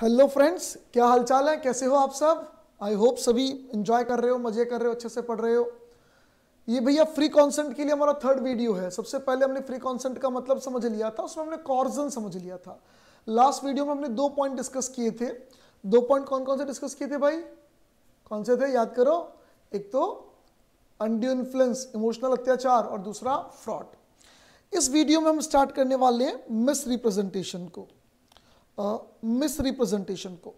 hello friends क्या हालचाल है कैसे हो आप सब आई होप सभी इंजॉय कर रहे हो मजे कर रहे हो अच्छे से पढ़ रहे हो ये भैया फ्री कॉन्सेंट के लिए हमारा थर्ड वीडियो है सबसे पहले हमने फ्री कॉन्सेंट का मतलब समझ लिया था उसमें हमने कॉर्जन समझ लिया था लास्ट वीडियो में हमने दो पॉइंट डिस्कस किए थे दो पॉइंट कौन कौन से डिस्कस किए थे भाई कौन से थे याद करो एक तो अंड्यू इन्फ्लुएंस इमोशनल अत्याचार और दूसरा फ्रॉड इस वीडियो में हम स्टार्ट करने वाले हैं मिस रिप्रेजेंटेशन को मिसरिप्रेजेंटेशन को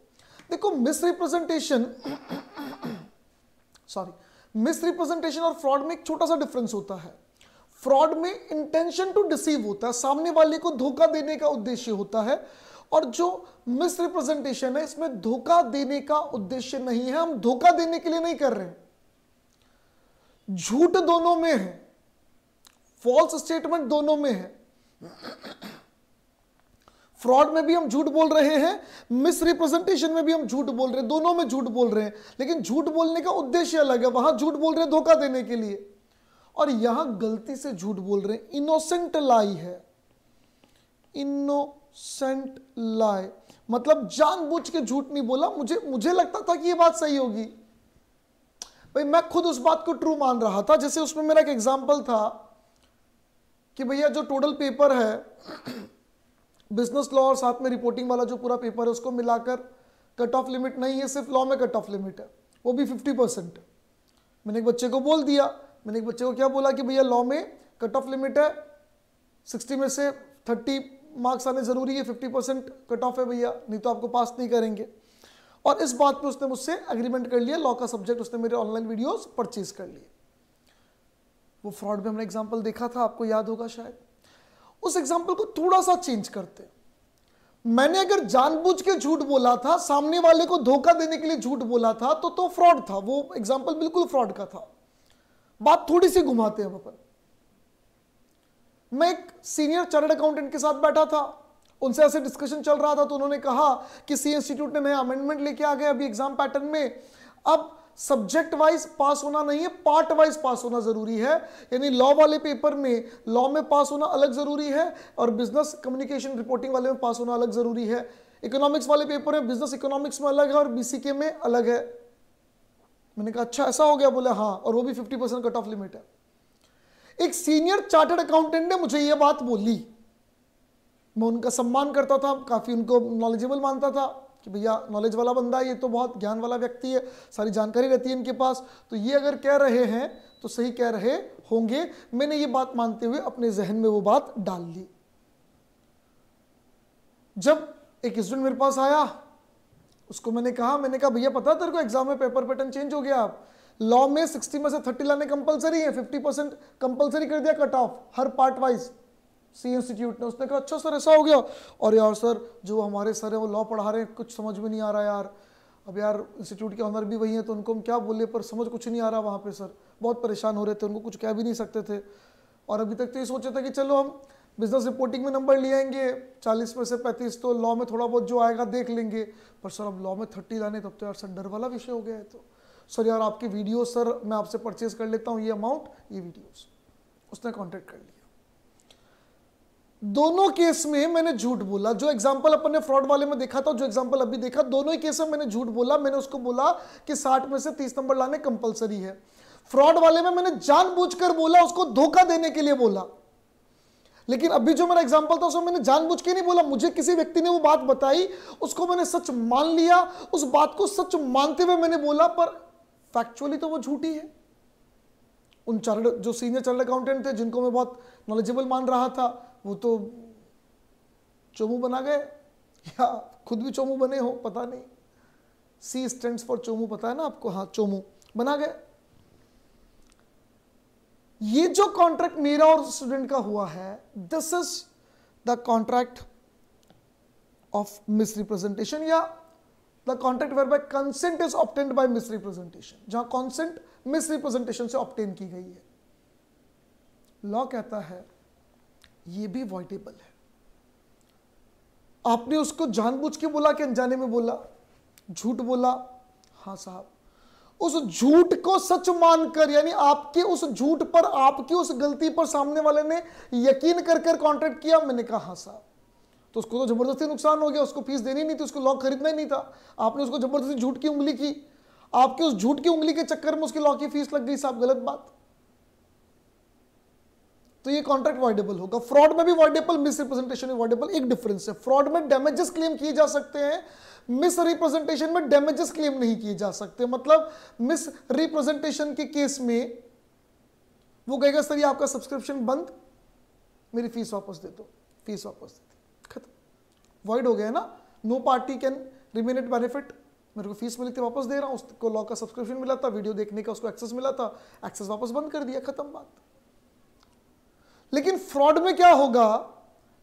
देखो मिस रिप्रेजेंटेशन सॉरी मिसरिप्रेजेंटेशन और फ्रॉड में एक छोटा सा डिफरेंस होता है फ्रॉड में इंटेंशन टू डिसीव होता है सामने वाले को धोखा देने का उद्देश्य होता है और जो मिसरिप्रेजेंटेशन है इसमें धोखा देने का उद्देश्य नहीं है हम धोखा देने के लिए नहीं कर रहे झूठ दोनों में है फॉल्स स्टेटमेंट दोनों में है फ्रॉड में भी हम झूठ बोल रहे हैं मिसरिप्रेजेंटेशन में भी हम झूठ बोल रहे हैं दोनों में झूठ बोल रहे हैं लेकिन झूठ बोलने का उद्देश्य अलग है वहां झूठ बोल रहे हैं धोखा देने के लिए और यहां गलती से झूठ बोल रहे हैं इनोसेंट लाई है इनोसेंट लाई मतलब जानबूझ के झूठ नहीं बोला मुझे मुझे लगता था कि यह बात सही होगी भाई मैं खुद उस बात को ट्रू मान रहा था जैसे उसमें मेरा एक एग्जाम्पल था कि भैया जो टोटल पेपर है बिजनेस लॉ और साथ में रिपोर्टिंग वाला जो पूरा पेपर है उसको मिलाकर कट ऑफ लिमिट नहीं है सिर्फ लॉ में कट ऑफ लिमिट है वो भी फिफ्टी परसेंट मैंने एक बच्चे को बोल दिया मैंने एक बच्चे को क्या बोला कि भैया लॉ में कट ऑफ लिमिट है सिक्सटी में से थर्टी मार्क्स आने ज़रूरी है फिफ्टी परसेंट कट ऑफ है भैया नहीं तो आपको पास नहीं करेंगे और इस बात पे उसने मुझसे एग्रीमेंट कर लिया लॉ का सब्जेक्ट उसने मेरे ऑनलाइन वीडियोस परचेज कर लिए वो फ्रॉड में हमने एग्जाम्पल देखा था आपको याद होगा शायद उस एग्जाम्पल को थोड़ा सा चेंज करते मैंने अगर जानबूझ के झूठ बोला था सामने वाले को धोखा देने के लिए झूठ बोला था तो तो फ्रॉड था वो एग्जाम्पल बिल्कुल फ्रॉड का था बात थोड़ी सी घुमाते हैं अपन मैं एक सीनियर चार्टर्ड अकाउंटेंट के साथ बैठा था उनसे ऐसे डिस्कशन चल रहा था तो उन्होंने कहा कि सी इंस्टीट्यूट ने नया अमेंडमेंट लेके आ गए अभी एग्जाम पैटर्न में अब सब्जेक्ट वाइज पास होना नहीं है पार्ट वाइज पास होना जरूरी है यानी लॉ वाले पेपर में लॉ में पास होना अलग जरूरी है और बिजनेस कम्युनिकेशन रिपोर्टिंग वाले में पास होना अलग जरूरी है इकोनॉमिक्स वाले पेपर में बिजनेस इकोनॉमिक्स में अलग है और बीसीके में अलग है मैंने कहा अच्छा ऐसा हो गया बोला हाँ और वो भी fifty percent cut off limit है एक सीनियर चार्टर्ड अकाउंटेंट ने मुझे यह बात बोली मैं उनका सम्मान करता था काफी उनको नॉलेजेबल मानता था कि भैया नॉलेज वाला बंदा है ये तो बहुत ज्ञान वाला व्यक्ति है सारी जानकारी रहती है इनके पास तो ये अगर कह रहे हैं तो सही कह रहे होंगे मैंने ये बात मानते हुए अपने जहन में वो बात डाल ली जब एक स्टूडेंट मेरे पास आया उसको मैंने कहा मैंने कहा भैया पता तेरे को एग्जाम में पेपर पैटर्न चेंज हो गया आप लॉ में 60 में से 30 लाने कंपलसरी है 50 परसेंट कंपल्सरी कर दिया कट ऑफ हर पार्ट वाइज सी इंस्टीट्यूट ने उसने कहा अच्छा सर ऐसा हो गया और यार सर जो हमारे सर हैं वो लॉ पढ़ा रहे हैं कुछ समझ में नहीं आ रहा यार अब यार इंस्टीट्यूट के ऑनर भी वही हैं तो उनको हम क्या बोले पर समझ कुछ नहीं आ रहा वहाँ पे सर बहुत परेशान हो रहे थे उनको कुछ कह भी नहीं सकते थे और अभी तक तो ये सोचे थे कि चलो हम बिजनेस रिपोर्टिंग में नंबर ले आएंगे चालीस में से पैंतीस तो लॉ में थोड़ा बहुत जो आएगा देख लेंगे पर सर अब लॉ में थर्टी लाने तब तो यार सर डर वाला विषय हो गया है तो सर यार आपकी वीडियो सर मैं आपसे परचेज कर लेता हूँ ये अमाउंट ये वीडियोस उसने कॉन्टेक्ट कर लिया दोनों केस में मैंने झूठ बोला जो एग्जांपल अपन ने फ्रॉड वाले में देखा था जो एग्जांपल अभी देखा दोनों ही केस में मैंने झूठ बोला मैंने उसको बोला कि साठ में से तीस नंबर लाने कंपलसरी है फ्रॉड वाले में मैंने जानबूझकर बोला उसको धोखा देने के लिए बोला लेकिन अभी जो मेरा एग्जाम्पल था उसमें मैंने जानबूझ के नहीं बोला मुझे किसी व्यक्ति ने वो बात बताई उसको मैंने सच मान लिया उस बात को सच मानते हुए मैंने बोला पर फैक्चुअली तो वो झूठी है उन चार्ट जो सीनियर चार्ट अकाउंटेंट थे जिनको मैं बहुत नॉलेजेबल मान रहा था वो तो चोमू बना गए या खुद भी चोमू बने हो पता नहीं सी स्टैंड फॉर चोमू पता है ना आपको हाँ चोमू बना गए ये जो कॉन्ट्रैक्ट मेरा और स्टूडेंट का हुआ है this is the contract of misrepresentation या the contract whereby consent is obtained by misrepresentation जहां कॉन्सेंट मिसरिप्रेजेंटेशन से ऑप्टेन की गई है लॉ कहता है ये भी वॉइडेबल है आपने उसको जानबूझ के बोला कि अनजाने में बोला झूठ बोला हाँ साहब उस झूठ को सच मानकर यानी आपके उस झूठ पर आपकी उस गलती पर सामने वाले ने यकीन कर कर कॉन्ट्रैक्ट किया मैंने कहा हाँ साहब तो उसको तो जबरदस्ती नुकसान हो गया उसको फीस देनी नहीं थी उसको लॉक खरीदना ही नहीं था आपने उसको जबरदस्ती झूठ की उंगली की आपके उस झूठ की उंगली के चक्कर में उसकी लॉक की फीस लग गई साहब गलत बात तो ये कॉन्ट्रैक्ट वॉइडेबल होगा फ्रॉड में भी वॉइडेबल मिस रिप्रेजेंटेशन में वॉइडेबल एक डिफरेंस है फ्रॉड में डैमेजेस क्लेम किए जा सकते हैं मिस रिप्रेजेंटेशन में डैमेजेस क्लेम नहीं किए जा सकते मतलब मिस रिप्रेजेंटेशन के केस में वो कहेगा सर ये आपका सब्सक्रिप्शन बंद मेरी फीस वापस दे दो फीस वापस दे खत्म वॉइड हो गया ना no party can remain it benefit मेरे को फीस मिली थी वापस दे रहा हूं उसको लॉ का सब्सक्रिप्शन मिला था वीडियो देखने का उसको एक्सेस मिला था एक्सेस वापस बंद कर दिया खत्म बात लेकिन फ्रॉड में क्या होगा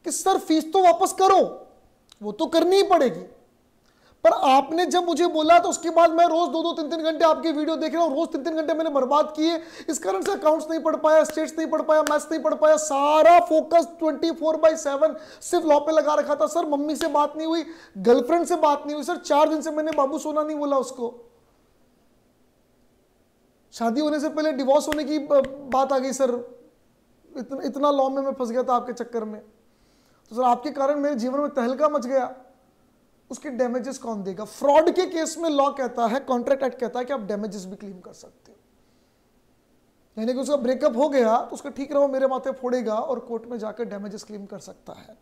कि सर फीस तो वापस करो वो तो करनी ही पड़ेगी पर आपने जब मुझे बोला तो उसके बाद मैं रोज दो दो तीन तीन घंटे आपकी वीडियो देख रहा हूं रोज तीन तीन घंटे मैंने बर्बाद किए इस कारण से अकाउंट्स नहीं पढ़ पाया स्टेट्स नहीं पढ़ पाया मैथ्स नहीं पढ़ पाया सारा फोकस 24 फोर बाई सेवन सिर्फ लॉ पे लगा रखा था सर मम्मी से बात नहीं हुई गर्लफ्रेंड से बात नहीं हुई सर चार दिन से मैंने बाबू सोना नहीं बोला उसको शादी होने से पहले डिवोर्स होने की बात आ गई सर इतना इतना लॉ में मैं फंस गया था आपके चक्कर में तो सर आपके कारण मेरे जीवन में तहलका मच गया उसके डैमेजेस कौन देगा फ्रॉड के केस में लॉ कहता है कॉन्ट्रैक्ट एक्ट कहता है कि आप डैमेजेस भी क्लेम कर सकते हो यानी कि उसका ब्रेकअप हो गया तो उसका ठीक रहो मेरे माथे फोड़ेगा और कोर्ट में जाकर डैमेजेस क्लेम कर सकता है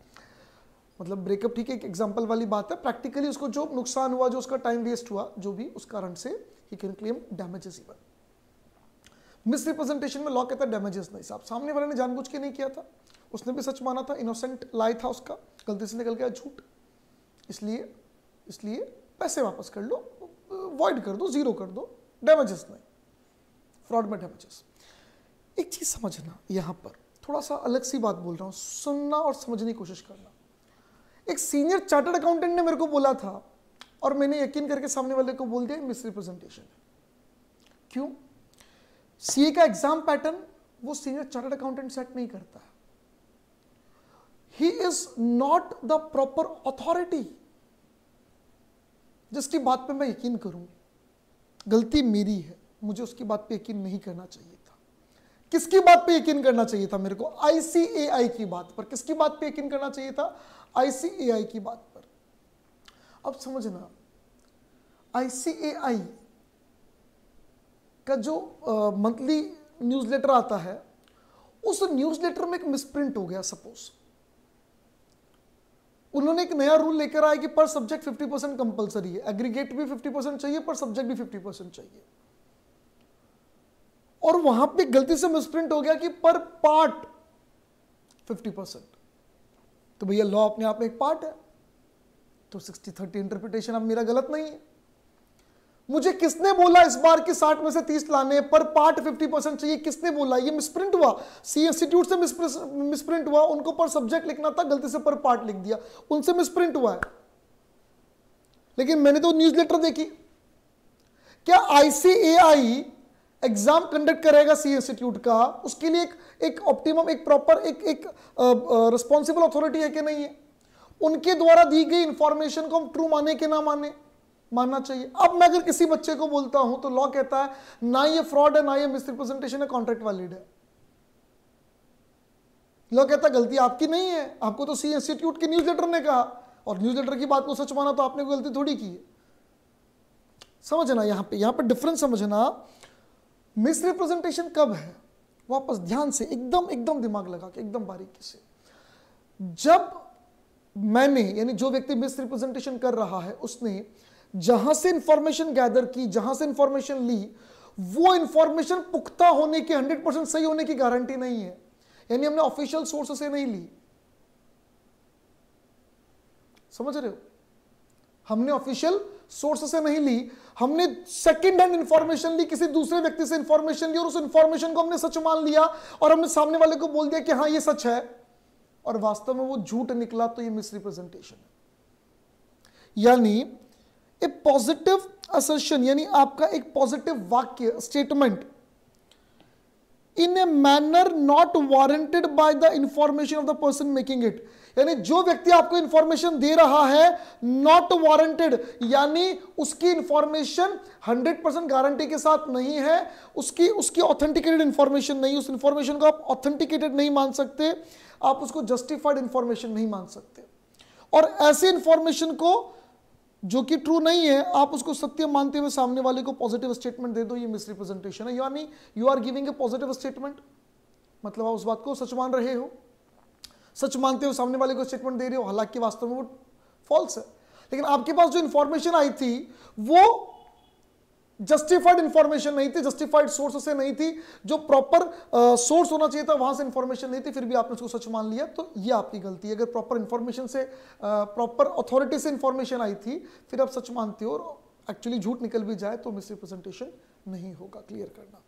मतलब ब्रेकअप ठीक है एक एग्जाम्पल वाली बात है प्रैक्टिकली उसको जो नुकसान हुआ जो उसका टाइम वेस्ट हुआ जो भी उस कारण से ही can claim damages even misrepresentation में लॉ कहता है डैमेजेस नहीं साहब सामने वाले ने जानबूझ के नहीं किया था उसने भी सच माना था इनोसेंट लाई था उसका गलती से निकल गया झूठ इसलिए इसलिए पैसे वापस कर लो वॉइड कर दो जीरो कर दो डैमेजेस नहीं फ्रॉड में डैमेजेस एक चीज़ समझना यहाँ पर थोड़ा सा अलग सी बात बोल रहा हूँ सुनना और समझने की कोशिश करना एक सीनियर चार्टर्ड अकाउंटेंट ने मेरे को बोला था और मैंने यकीन करके सामने वाले को बोल दिया मिसरिप्रेजेंटेशन क्यों सीए का एग्जाम पैटर्न वो सीनियर चार्टर्ड अकाउंटेंट सेट नहीं करता ही is not the proper authority जिसकी बात पे मैं यकीन करूं गलती मेरी है मुझे उसकी बात पे यकीन नहीं करना चाहिए था किसकी बात पे यकीन करना चाहिए था मेरे को आईसीएआई की बात पर किसकी बात पे यकीन करना चाहिए था आईसीएआई की बात पर अब समझना आईसीएआई का जो मंथली न्यूज लेटर आता है उस न्यूज लेटर में एक मिसप्रिंट हो गया सपोज उन्होंने एक नया रूल लेकर आया कि पर सब्जेक्ट 50 परसेंट कंपल्सरी है एग्रीगेट भी 50 परसेंट चाहिए पर सब्जेक्ट भी 50 परसेंट चाहिए और वहां पे गलती से मिसप्रिंट हो गया कि पर पार्ट 50 परसेंट तो भैया लॉ अपने आप में एक पार्ट है तो 60 30 इंटरप्रिटेशन अब मेरा गलत नहीं है मुझे किसने बोला इस बार के 60 में से 30 लाने पर पार्ट 50 परसेंट चाहिए किसने बोला ये मिसप्रिंट हुआ सी इंस्टीट्यूट से मिसप्रिंट हुआ उनको पर सब्जेक्ट लिखना था गलती से पर पार्ट लिख दिया उनसे मिसप्रिंट हुआ है लेकिन मैंने तो न्यूज लेटर देखी क्या आईसीएआई एग्जाम कंडक्ट करेगा सी इंस्टीट्यूट का उसके लिए एक एक ऑप्टिमम एक प्रॉपर एक एक रिस्पॉन्सिबल अथॉरिटी है कि नहीं है उनके द्वारा दी गई इंफॉर्मेशन को हम ट्रू माने के ना माने मानना चाहिए अब मैं अगर किसी बच्चे को बोलता हूं तो लॉ कहता है ना ये फ्रॉड है ना ये मिसरिप्रेजेंटेशन है कॉन्ट्रैक्ट वैलिड है लॉ कहता है गलती आपकी नहीं है आपको तो सी इंस्टीट्यूट के न्यूज लेटर ने कहा और न्यूज लेटर की बात को सच माना तो आपने कोई गलती थोड़ी की है समझना यहां पे यहां पे डिफरेंस समझना मिसरिप्रेजेंटेशन कब है वापस ध्यान से एकदम एकदम दिमाग लगा के एकदम बारीकी से जब मैंने यानी जो व्यक्ति मिसरिप्रेजेंटेशन कर रहा है उसने जहां से इंफॉर्मेशन गैदर की जहां से इंफॉर्मेशन ली वो इंफॉर्मेशन पुख्ता होने की 100 परसेंट सही होने की गारंटी नहीं है यानी हमने ऑफिशियल सोर्स से नहीं ली समझ रहे हो हमने ऑफिशियल सोर्स से नहीं ली हमने सेकंड हैंड इंफॉर्मेशन ली किसी दूसरे व्यक्ति से इंफॉर्मेशन ली और उस इंफॉर्मेशन को हमने सच मान लिया और हमने सामने वाले को बोल दिया कि हाँ ये सच है और वास्तव में वो झूठ निकला तो ये मिसरिप्रेजेंटेशन है यानी ए पॉजिटिव असर्शन यानी आपका एक पॉजिटिव वाक्य statement in a manner not warranted by the information of the person making it यानी जो व्यक्ति आपको इंफॉर्मेशन दे रहा है नॉट वारंटेड यानी उसकी इंफॉर्मेशन 100 परसेंट गारंटी के साथ नहीं है उसकी उसकी ऑथेंटिकेटेड इंफॉर्मेशन नहीं उस इंफॉर्मेशन को आप ऑथेंटिकेटेड नहीं मान सकते आप उसको जस्टिफाइड इंफॉर्मेशन नहीं मान सकते और ऐसी इंफॉर्मेशन को जो कि ट्रू नहीं है आप उसको सत्य मानते हुए सामने वाले को पॉजिटिव स्टेटमेंट दे दो ये मिसरिप्रेजेंटेशन है यानी you are giving a positive statement मतलब आप उस बात को सच मान रहे हो सच मानते हो सामने वाले को स्टेटमेंट दे रहे हो हालांकि वास्तव में वो फॉल्स है लेकिन आपके पास जो इंफॉर्मेशन आई थी वो जस्टिफाइड इंफॉर्मेशन नहीं थी जस्टिफाइड सोर्स से नहीं थी जो प्रॉपर सोर्स uh, होना चाहिए था वहां से इंफॉर्मेशन नहीं थी फिर भी आपने उसको सच मान लिया तो ये आपकी गलती है अगर प्रॉपर इंफॉर्मेशन से प्रॉपर uh, अथॉरिटी से इंफॉर्मेशन आई थी फिर आप सच मानते हो और एक्चुअली झूठ निकल भी जाए तो मिसरिप्रेजेंटेशन नहीं होगा क्लियर करना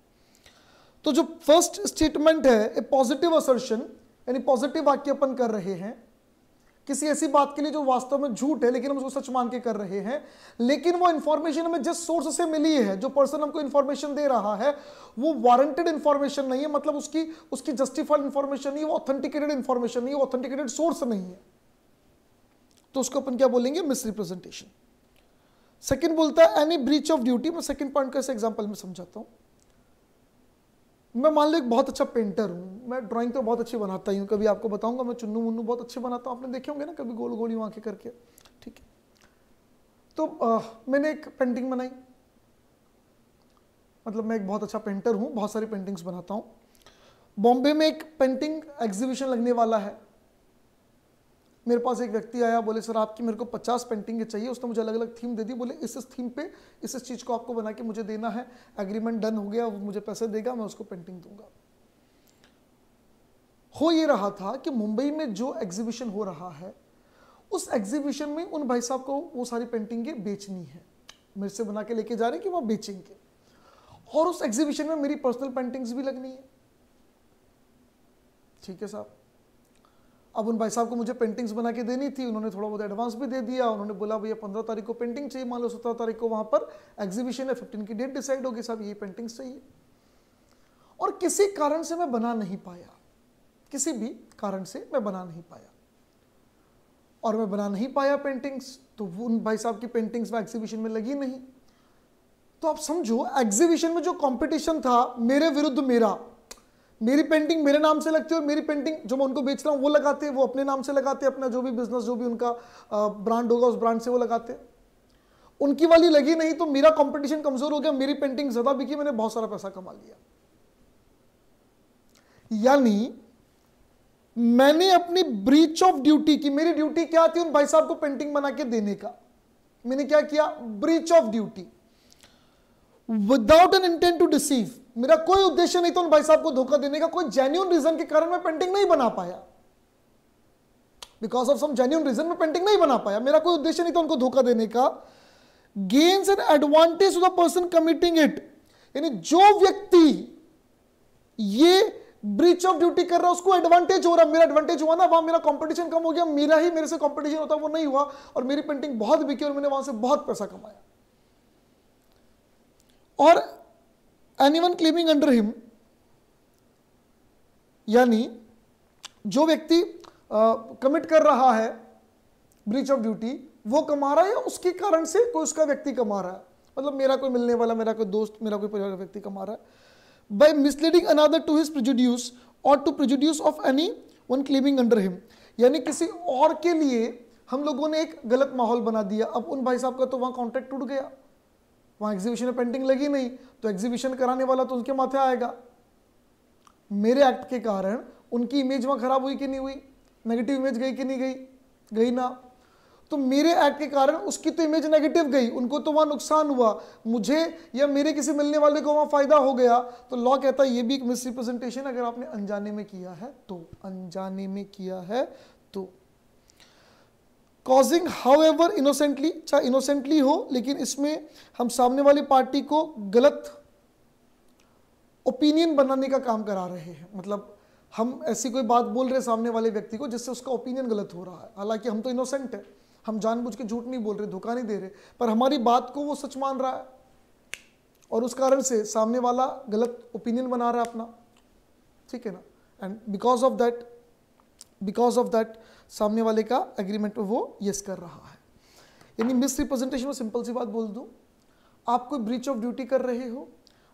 तो जो फर्स्ट स्टेटमेंट है ए पॉजिटिव असर्शन यानी पॉजिटिव वाक्य अपन कर रहे हैं किसी ऐसी बात के लिए जो वास्तव में झूठ है लेकिन हम उसको सच मान के कर रहे हैं लेकिन वो इन्फॉर्मेशन हमें जिस सोर्स से मिली है जो पर्सन हमको इन्फॉर्मेशन दे रहा है वो वारंटेड इन्फॉर्मेशन नहीं है मतलब उसकी उसकी जस्टिफाइड इन्फॉर्मेशन नहीं है वो ऑथेंटिकेटेड इन्फॉर्मेशन नहीं है ऑथेंटिकेटेड सोर्स नहीं है तो उसको अपन क्या बोलेंगे मिस रिप्रेजेंटेशन सेकेंड बोलता है एनी ब्रीच ऑफ ड्यूटी मैं सेकेंड पॉइंट का एग्जाम्पल में समझाता हूँ मैं मान लो एक बहुत अच्छा पेंटर हूँ मैं ड्राइंग तो बहुत अच्छी बनाता ही हूँ कभी आपको बताऊंगा मैं चुन्नू मुन्नू बहुत अच्छे बनाता हूँ आपने देखे होंगे ना कभी गोल गोली वहाँ के करके ठीक है तो आ, मैंने एक पेंटिंग बनाई मतलब मैं एक बहुत अच्छा पेंटर हूँ बहुत सारी पेंटिंग्स बनाता हूँ बॉम्बे में एक पेंटिंग एग्जीबिशन लगने वाला है मेरे पास एक व्यक्ति आया बोले सर आपकी मेरे को पचास पेंटिंग चाहिए उसने मुझे अलग अलग थीम दे दी बोले इस इस थीम पे इस इस चीज़ को आपको बना के मुझे देना है एग्रीमेंट डन हो गया वो मुझे पैसे देगा मैं उसको पेंटिंग दूंगा हो ये रहा था कि मुंबई में जो एग्जीबिशन हो रहा है उस एग्जीबिशन में उन भाई साहब को वो सारी पेंटिंगें बेचनी है मेरे से बना के लेके जा रहे हैं कि वहाँ बेचेंगे और उस एग्जीबिशन में मेरी पर्सनल पेंटिंग्स भी लगनी है ठीक है साहब अब उन भाई साहब को मुझे पेंटिंग्स बना के देनी थी उन्होंने थोड़ा बहुत एडवांस भी दे दिया उन्होंने बोला भैया पंद्रह तारीख को पेंटिंग चाहिए मान लो सत्रह तारीख को वहां पर एग्जीबिशन है फिफ्टीन की डेट डिसाइड होगी साहब ये पेंटिंग्स चाहिए और किसी कारण से मैं बना नहीं पाया किसी भी कारण से मैं बना नहीं पाया और मैं बना नहीं पाया पेंटिंग्स तो उन भाई साहब की पेंटिंग्स में एग्जीबिशन में लगी नहीं तो आप समझो एग्जीबिशन में जो कंपटीशन था मेरे विरुद्ध मेरा मेरी पेंटिंग मेरे नाम से लगती है और मेरी पेंटिंग जो मैं उनको बेच रहा हूँ वो लगाते हैं वो अपने नाम से लगाते हैं अपना जो भी बिजनेस जो भी उनका ब्रांड होगा उस ब्रांड से वो लगाते हैं उनकी वाली लगी नहीं तो मेरा कंपटीशन कमजोर हो गया मेरी पेंटिंग ज्यादा बिकी मैंने बहुत सारा पैसा कमा लिया यानी मैंने अपनी ब्रीच ऑफ ड्यूटी की मेरी ड्यूटी क्या थी उन भाई साहब को पेंटिंग बना के देने का मैंने क्या किया breach of duty without an intent to deceive मेरा कोई उद्देश्य नहीं था उन भाई साहब को धोखा देने का कोई जेन्यून रीजन के कारण मैं पेंटिंग नहीं बना पाया because of some genuine reason में पेंटिंग नहीं बना पाया मेरा कोई उद्देश्य नहीं था उनको धोखा देने का gains and advantage to the person committing it यानी जो व्यक्ति ये ब्रीच ऑफ ड्यूटी कर रहा है उसको एडवांटेज हो रहा मेरा एडवांटेज हुआ ना वहां मेरा कंपटीशन कम हो गया मेरा ही मेरे से कंपटीशन होता वो नहीं हुआ और मेरी पेंटिंग बहुत बिकी और मैंने वहां से बहुत पैसा कमाया और एनीवन क्लेमिंग अंडर हिम यानी जो व्यक्ति कमिट कर रहा है ब्रीच ऑफ ड्यूटी वो कमा रहा है या उसके कारण से कोई उसका व्यक्ति कमा रहा है मतलब मेरा कोई मिलने वाला मेरा कोई दोस्त मेरा कोई परिवार व्यक्ति कमा रहा है by misleading another to his prejudice और to prejudice of any one claiming under him यानी किसी और के लिए हम लोगों ने एक गलत माहौल बना दिया अब उन भाई साहब का तो वहाँ कॉन्ट्रैक्ट टूट गया वहां एग्जीबिशन में पेंटिंग लगी नहीं तो एग्जीबिशन कराने वाला तो उनके माथे आएगा मेरे एक्ट के कारण उनकी इमेज वहां खराब हुई कि नहीं हुई नेगेटिव इमेज गई कि नहीं गई गई ना तो मेरे एक्ट के कारण उसकी तो इमेज नेगेटिव गई उनको तो वहां नुकसान हुआ मुझे या मेरे किसी मिलने वाले को वहां फायदा हो गया तो लॉ कहता है ये भी एक मिसरिप्रेजेंटेशन अगर आपने अनजाने में किया है तो अनजाने में किया है तो कॉजिंग हाउ एवर इनोसेंटली चाहे इनोसेंटली हो लेकिन इसमें हम सामने वाली पार्टी को गलत ओपिनियन बनाने का काम करा रहे हैं मतलब हम ऐसी कोई बात बोल रहे सामने वाले व्यक्ति को जिससे उसका ओपिनियन गलत हो रहा है हालांकि हम तो इनोसेंट है हम जानबूझ के झूठ नहीं बोल रहे धोखा नहीं दे रहे पर हमारी बात को वो सच मान रहा है और उस कारण से सामने वाला गलत ओपिनियन बना रहा है अपना ठीक है ना and because of that because of that सामने वाले का एग्रीमेंट वो यस कर रहा है यानी मिस रिप्रेजेंटेशन में सिंपल सी बात बोल दूं आप कोई ब्रीच ऑफ ड्यूटी कर रहे हो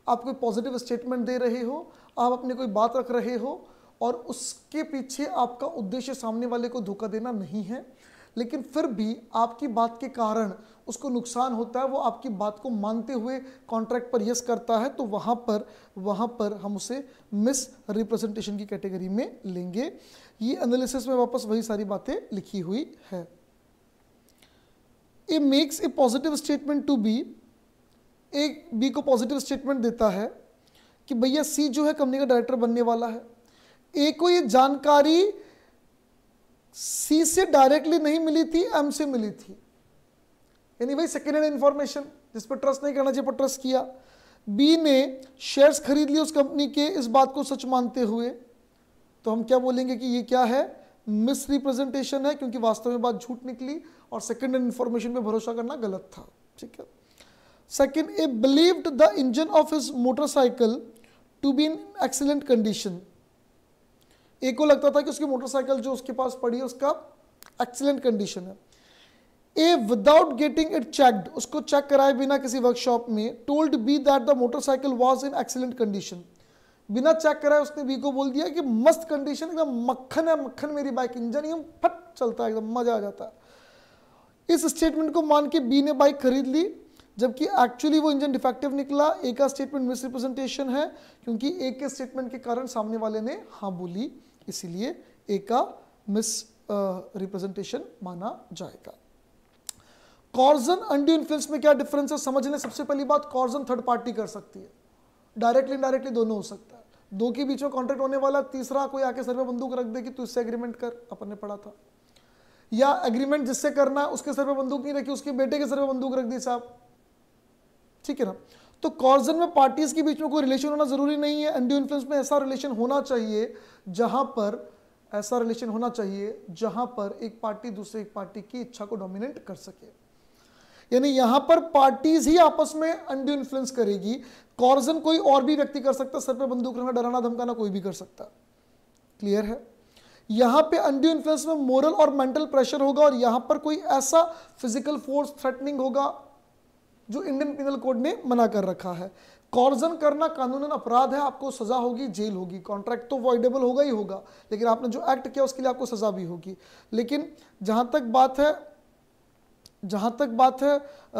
आप कोई पॉजिटिव स्टेटमेंट दे रहे हो आप अपने कोई बात रख रहे हो और उसके पीछे आपका उद्देश्य सामने वाले को धोखा देना नहीं है लेकिन फिर भी आपकी बात के कारण उसको नुकसान होता है वो आपकी बात को मानते हुए कॉन्ट्रैक्ट पर यस करता है तो वहाँ पर वहाँ पर हम उसे मिस रिप्रेजेंटेशन की कैटेगरी में लेंगे ये एनालिसिस में वापस वही सारी बातें लिखी हुई है A makes a positive statement to B A B को पॉजिटिव स्टेटमेंट देता है कि भैया सी जो है कंपनी का डायरेक्टर बनने वाला है ए को ये जानकारी सी से डायरेक्टली नहीं मिली थी एम से मिली थी यानी वही सेकेंड हैंड इंफॉर्मेशन जिस पर ट्रस्ट नहीं करना चाहिए पर ट्रस्ट किया बी ने शेयर्स खरीद लिए उस कंपनी के इस बात को सच मानते हुए तो हम क्या बोलेंगे कि ये क्या है मिस रिप्रेजेंटेशन है क्योंकि वास्तव में बात झूठ निकली और सेकेंड हैंड इंफॉर्मेशन पर भरोसा करना गलत था ठीक है second A believed the engine of his motorcycle to be in excellent condition एक को लगता था कि उसकी मोटरसाइकिल जो उसके पास पड़ी है उसका एक्सीलेंट कंडीशन है A without getting it checked उसको चेक कराए बिना किसी वर्कशॉप में told B that the motorcycle was in excellent condition बिना चेक कराए उसने बी को बोल दिया कि मस्त कंडीशन एकदम मक्खन है मक्खन मेरी बाइक इंजन ही फट चलता है एकदम मजा आ जाता है इस स्टेटमेंट को मान के बी ने बाइक खरीद ली जबकि एक्चुअली वो इंजन डिफेक्टिव निकला ए का स्टेटमेंट मिसरिप्रेजेंटेशन है क्योंकि ए के स्टेटमेंट के कारण सामने वाले ने हाँ बोली इसीलिए ए का मिस रिप्रेजेंटेशन माना जाएगा कॉर्जन अंडी इन्फ्लुएंस में क्या डिफरेंस है समझ लें सबसे पहली बात कॉर्जन थर्ड पार्टी कर सकती है डायरेक्टली इनडायरेक्टली दोनों हो सकता है दो के बीच में कॉन्ट्रैक्ट होने वाला तीसरा कोई आके सर पे बंदूक रख दे कि तू इससे एग्रीमेंट कर अपन ने पढ़ा था या एग्रीमेंट जिससे करना है उसके सर पे बंदूक नहीं रखी उसके बेटे के सर पे बंदूक रख दी साहब ठीक है ना तो कॉर्जन में पार्टीज के बीच में कोई रिलेशन होना जरूरी नहीं है एंडियो इन्फ्लुएंस में ऐसा रिलेशन होना चाहिए जहां पर ऐसा रिलेशन होना चाहिए जहां पर एक पार्टी दूसरे एक पार्टी की इच्छा को डोमिनेट कर सके यानी यहां पर पार्टीज ही आपस में अंडू इन्फ्लुएंस करेगी कॉर्जन कोई और भी व्यक्ति कर सकता सर पर बंदूक रखना डराना धमकाना कोई भी कर सकता क्लियर है यहां पे अंडू इन्फ्लुएंस में मोरल और मेंटल प्रेशर होगा और यहां पर कोई ऐसा फिजिकल फोर्स थ्रेटनिंग होगा जो इंडियन पिनल कोड ने मना कर रखा है कॉर्जन करना कानूनन अपराध है आपको सजा होगी जेल होगी कॉन्ट्रैक्ट तो वॉइडेबल होगा ही होगा लेकिन आपने जो एक्ट किया उसके लिए आपको सजा भी होगी लेकिन जहां तक बात है जहां तक बात है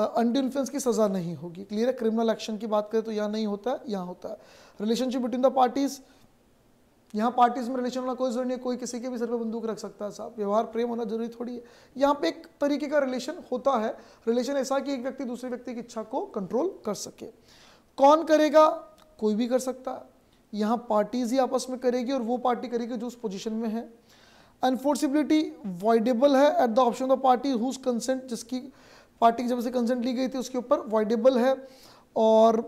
अंडी इन्फ्लुएंस की सज़ा नहीं होगी क्लियर है क्रिमिनल एक्शन की बात करें तो यहाँ नहीं होता है यहाँ होता है रिलेशनशिप बिटवीन द पार्टीज़ यहाँ पार्टीज में रिलेशन होना कोई जरूरी नहीं है कोई किसी के भी सर पर बंदूक रख सकता है साहब व्यवहार प्रेम होना जरूरी थोड़ी है यहाँ पे एक तरीके का रिलेशन होता है रिलेशन ऐसा कि एक व्यक्ति दूसरे व्यक्ति की इच्छा को कंट्रोल कर सके कौन करेगा कोई भी कर सकता है यहाँ पार्टीज ही आपस में करेगी और वो पार्टी करेगी जो उस पोजिशन में है अनफोर्सिबिलिटी वॉइडेबल है at the option of party whose consent जिसकी पार्टी की जब से कंसेंट ली गई थी उसके ऊपर वॉइडेबल है और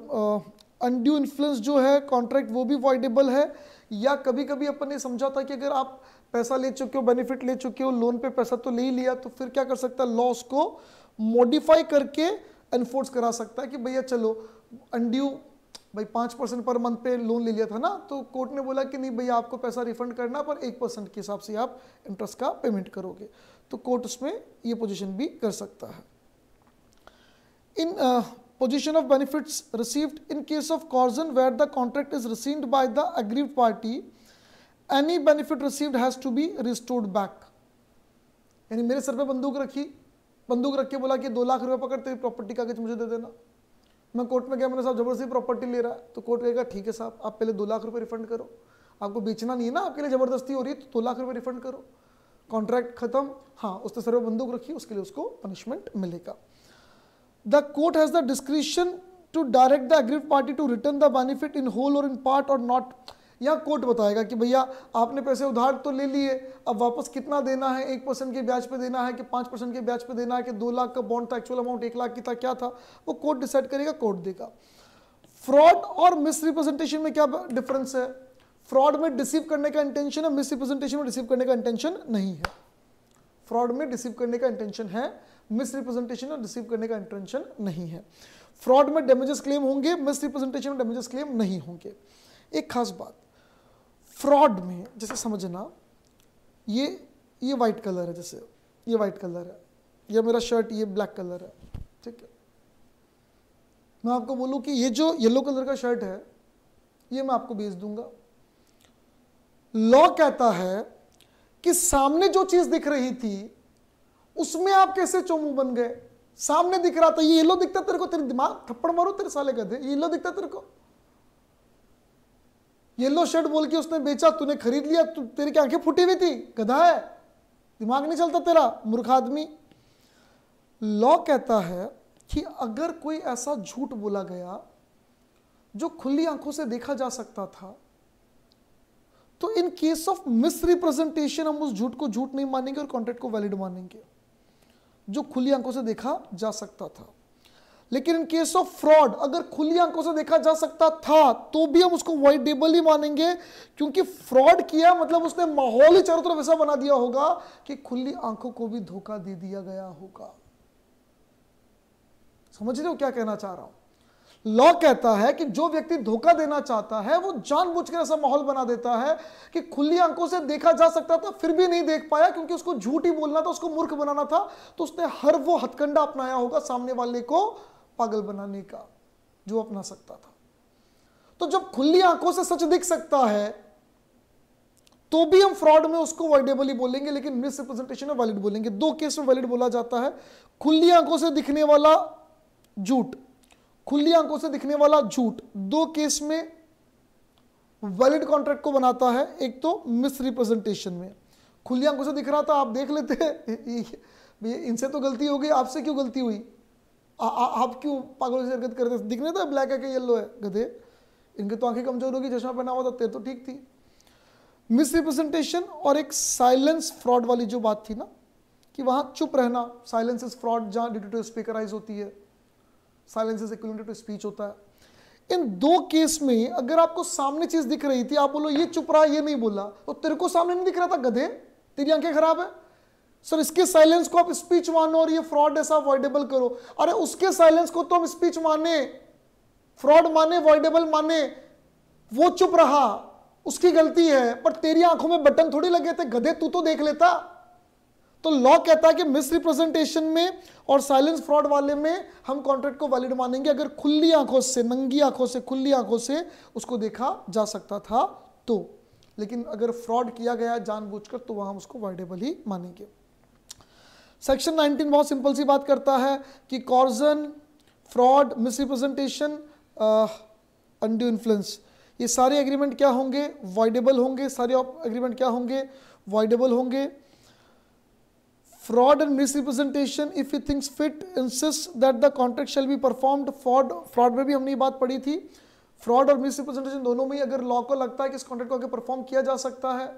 अनड्यू uh, इन्फ्लुएंस जो है कॉन्ट्रैक्ट वो भी वॉइडेबल है या कभी कभी अपन ने समझा था कि अगर आप पैसा ले चुके हो बेनिफिट ले चुके हो लोन पे पैसा तो ले ही लिया तो फिर क्या कर सकता है लॉस को मॉडिफाई करके एनफोर्स करा सकता है कि भैया चलो अंड्यू भाई पाँच परसेंट पर मंथ पे लोन ले लिया था ना तो कोर्ट ने बोला कि नहीं भैया आपको पैसा रिफंड करना पर एक परसेंट के हिसाब से आप इंटरेस्ट का पेमेंट करोगे तो कोर्ट उसमें ये पोजिशन भी कर सकता है इन position of benefits received in case of coercion where the contract is rescinded by the aggrieved party any benefit received has to be restored back यानी मेरे सर पे बंदूक रखी बंदूक रख के बोला कि दो लाख रुपए पकड़ तेरी प्रॉपर्टी का मुझे दे देना मैं कोर्ट में गया मैंने साहब जबरदस्ती प्रॉपर्टी ले रहा है तो कोर्ट कहेगा ठीक है साहब आप पहले दो लाख रुपए रिफंड करो आपको बेचना नहीं है ना आपके लिए जबरदस्ती हो रही है तो दो लाख रुपए रिफंड करो कॉन्ट्रैक्ट खत्म हाँ उसने सर बंदूक रखी उसके लिए उसको पनिशमेंट मिलेगा the court has the discretion to direct the aggrieved party to return the benefit in whole or in part or not यहाँ कोर्ट बताएगा कि भैया आपने पैसे उधार तो ले लिए अब वापस कितना देना है एक परसेंट के ब्याज पे देना है कि पाँच परसेंट के ब्याज पे देना है कि दो लाख का बॉन्ड था एक्चुअल अमाउंट एक लाख की था क्या था वो कोर्ट डिसाइड करेगा कोर्ट देगा फ्रॉड और मिसरिप्रेजेंटेशन में क्या डिफरेंस है फ्रॉड में डिसीव करने का इंटेंशन है मिसरिप्रेजेंटेशन में डिसीव करने का इंटेंशन नहीं है फ्रॉड में डिसीव करने का इंटेंशन है मिस रिप्रेजेंटेशन और रिसीव करने का इंटेंशन नहीं है फ्रॉड में डैमेजेस क्लेम होंगे मिस रिप्रेजेंटेशन में डैमेजेस क्लेम नहीं होंगे एक खास बात फ्रॉड में जैसे समझना ये ये वाइट कलर है जैसे ये वाइट कलर है या मेरा शर्ट ये ब्लैक कलर है ठीक है मैं आपको बोलूँ कि ये जो येलो कलर का शर्ट है ये मैं आपको बेच दूंगा लॉ कहता है कि सामने जो चीज दिख रही थी उसमें आप कैसे चोमू बन गए सामने दिख रहा था ये येलो दिखता तेरे को तेरे दिमाग थप्पड़ मारो तेरे साले गधे येलो दिखता तेरे को येलो शर्ट बोल के उसने बेचा तूने खरीद लिया तू तेरी की आंखें फूटी हुई थी गधा है दिमाग नहीं चलता तेरा मूर्ख आदमी लॉ कहता है कि अगर कोई ऐसा झूठ बोला गया जो खुली आंखों से देखा जा सकता था तो इन केस ऑफ मिसरिप्रेजेंटेशन हम उस झूठ को झूठ नहीं मानेंगे और कॉन्ट्रैक्ट को वैलिड मानेंगे जो खुली आंखों से देखा जा सकता था लेकिन इन केस ऑफ फ्रॉड अगर खुली आंखों से देखा जा सकता था तो भी हम उसको वाइडेबल ही मानेंगे क्योंकि फ्रॉड किया मतलब उसने माहौल ही चारों तरफ ऐसा बना दिया होगा कि खुली आंखों को भी धोखा दे दिया गया होगा समझ रहे हो क्या कहना चाह रहा हूं लॉ कहता है कि जो व्यक्ति धोखा देना चाहता है वो जानबूझकर ऐसा माहौल बना देता है कि खुली आंखों से देखा जा सकता था फिर भी नहीं देख पाया क्योंकि उसको झूठ ही बोलना था उसको मूर्ख बनाना था तो उसने हर वो हथकंडा अपनाया होगा सामने वाले को पागल बनाने का जो अपना सकता था तो जब खुली आंखों से सच दिख सकता है तो भी हम फ्रॉड में उसको वर्डेबली बोलेंगे लेकिन मिसरिप्रेजेंटेशन में वैलिड बोलेंगे दो केस में वैलिड बोला जाता है खुली आंखों से दिखने वाला झूठ खुली आंखों से दिखने वाला झूठ दो केस में वैलिड कॉन्ट्रैक्ट को बनाता है एक तो मिसरिप्रेजेंटेशन में खुली आंखों से दिख रहा था आप देख लेते हैं इनसे तो गलती हो गई आपसे क्यों गलती हुई आ, आ, आप क्यों पागलों से हरकत करते दिखने था तो ब्लैक है कि येलो है गधे इनके तो आंखें कमजोर होगी चश्मा पहना हुआ था तेरे तो ठीक थी मिसरिप्रेजेंटेशन और एक साइलेंस फ्रॉड वाली जो बात थी ना कि वहां चुप रहना साइलेंस इज फ्रॉड जहां डिटेटो स्पीकराइज होती है silence is equal to speech होता है इन दो केस में अगर आपको सामने चीज दिख रही थी आप बोलो ये चुप रहा ये नहीं बोला तो तेरे को सामने नहीं दिख रहा था गधे तेरी आंखें खराब है सर इसके साइलेंस को आप स्पीच मानो और ये फ्रॉड ऐसा अवॉइडेबल करो अरे उसके साइलेंस को तो हम स्पीच माने फ्रॉड माने अवॉइडेबल माने वो चुप रहा उसकी गलती है पर तेरी आंखों में बटन थोड़ी लगे थे गधे तू तो देख लेता तो लॉ कहता है कि मिसरिप्रेजेंटेशन में और साइलेंस फ्रॉड वाले में हम कॉन्ट्रैक्ट को वैलिड मानेंगे अगर खुली आंखों से नंगी आंखों से खुली आंखों से उसको देखा जा सकता था तो लेकिन अगर फ्रॉड किया गया जानबूझकर तो वहां उसको वाइडेबल ही मानेंगे सेक्शन 19 बहुत सिंपल सी बात करता है कि coercion fraud misrepresentation undue influence ये सारे एग्रीमेंट क्या होंगे वाइडेबल होंगे सारे एग्रीमेंट क्या होंगे वाइडेबल होंगे fraud and misrepresentation if he thinks fit insists that the contract shall be performed fraud fraud में भी हमने ये बात पढ़ी थी फ्रॉड और मिसरिप्रेजेंटेशन दोनों में ही अगर लॉ को लगता है कि इस कॉन्ट्रैक्ट को आगे परफॉर्म किया जा सकता है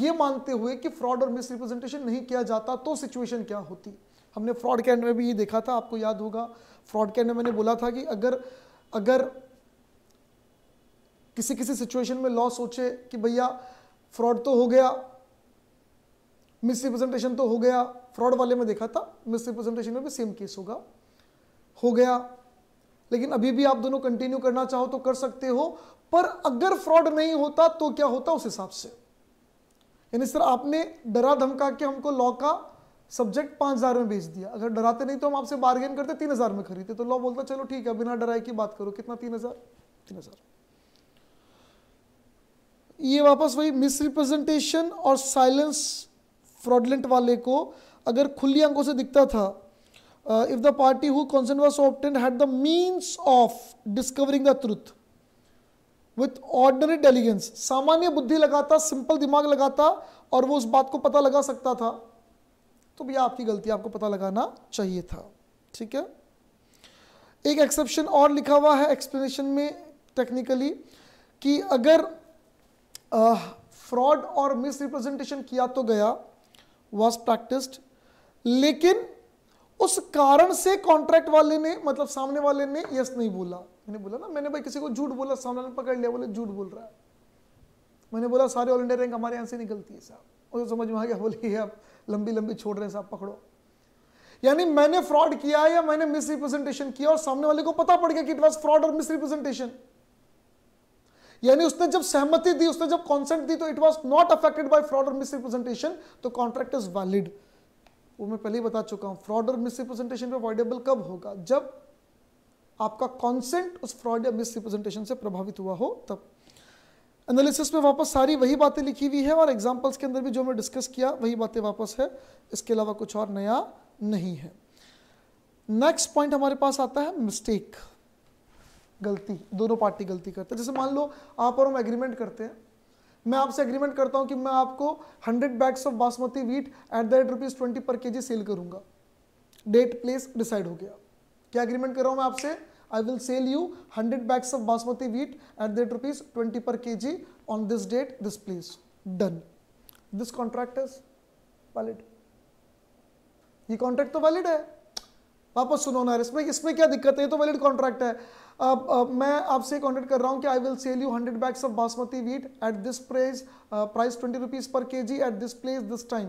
ये मानते हुए कि फ्रॉड और मिसरिप्रेजेंटेशन नहीं किया जाता तो सिचुएशन क्या होती हमने फ्रॉड के एंड में भी ये देखा था आपको याद होगा फ्रॉड के एंड में मैंने बोला था कि अगर अगर किसी किसी सिचुएशन में लॉ सोचे कि भैया फ्रॉड तो हो गया मिस रिप्रेजेंटेशन तो हो गया फ्रॉड वाले में देखा था मिस रिप्रेजेंटेशन में भी सेम केस होगा हो गया लेकिन अभी भी आप दोनों कंटिन्यू करना चाहो तो कर सकते हो पर अगर फ्रॉड नहीं होता तो क्या होता उस हिसाब से यानी सर आपने डरा धमका के हमको लॉ का सब्जेक्ट पांच हज़ार में बेच दिया अगर डराते नहीं तो हम आपसे बार्गेन करते तीन हज़ार में खरीदते तो लॉ बोलता चलो ठीक है बिना डराए की बात करो कितना तीन हज़ार तीन हज़ार ये वापस वही मिसरिप्रेजेंटेशन और साइलेंस फ्रॉडलेंट वाले को अगर खुली आंखों से दिखता था if the party who consent was obtained had the means of discovering the truth with ordinary intelligence सामान्य बुद्धि लगाता सिंपल दिमाग लगाता और वो उस बात को पता लगा सकता था तो भैया आपकी गलती आपको पता लगाना चाहिए था ठीक है एक एक्सेप्शन और लिखा हुआ है एक्सप्लेनेशन में टेक्निकली कि अगर फ्रॉड uh, और मिसरिप्रेजेंटेशन किया तो गया वॉज प्रैक्टिस्ड लेकिन उस कारण से कॉन्ट्रैक्ट वाले ने मतलब सामने वाले ने यस नहीं बोला मैंने बोला ना मैंने भाई किसी को झूठ बोला सामने वाले पकड़ लिया बोले झूठ बोल रहा है मैंने बोला सारे ऑल इंडिया रैंक हमारे यहां से निकलती है साहब उसे समझ में आ गया बोले आप लंबी लंबी छोड़ रहे हैं साहब पकड़ो यानी मैंने फ्रॉड किया या मैंने मिस रिप्रेजेंटेशन किया और सामने वाले को पता पड़ गया कि इट वॉज फ्रॉड और मिस रिप्रेजेंटेशन यानी उसने जब सहमति दी उसने जब कॉन्सेंट दी तो it was not affected by fraud और मिसरिप्रेजेंटेशन तो कॉन्ट्रैक्ट इज वैलिड वो मैं पहले ही बता चुका हूं फ्रॉड और मिसरिप्रेजेंटेशन अवॉइडेबल कब होगा जब आपका कॉन्सेंट उस फ्रॉड या मिसरिप्रेजेंटेशन से प्रभावित हुआ हो तब एनालिसिस में वापस सारी वही बातें लिखी हुई है और एग्जाम्पल्स के अंदर भी जो मैं डिस्कस किया वही बातें वापस है इसके अलावा कुछ और नया नहीं है नेक्स्ट पॉइंट हमारे पास आता है मिस्टेक गलती दोनों पार्टी गलती करते हैं जैसे मान लो आप और हम एग्रीमेंट करते हैं मैं आपसे एग्रीमेंट करता हूं कि मैं आपको 100 bags of basmati wheat at the rate rupees twenty per K cell करूंगा डेट प्लेस डिसाइड हो गया क्या एग्रीमेंट कर रहा हूं मैं आपसे I will sell you 100 bags of basmati wheat at the rate rupees twenty per K on this date this place done this contract is valid ये कॉन्ट्रैक्ट तो वैलिड है वापस सुनो ना इसमें इसमें क्या दिक्कत है ये तो वैलिड कॉन्ट्रैक्ट है अब uh, uh, मैं आपसे कॉन्टेक्ट कर रहा हूँ कि I will sell you hundred bags of basmati wheat at this price price twenty rupees per K G at this place this time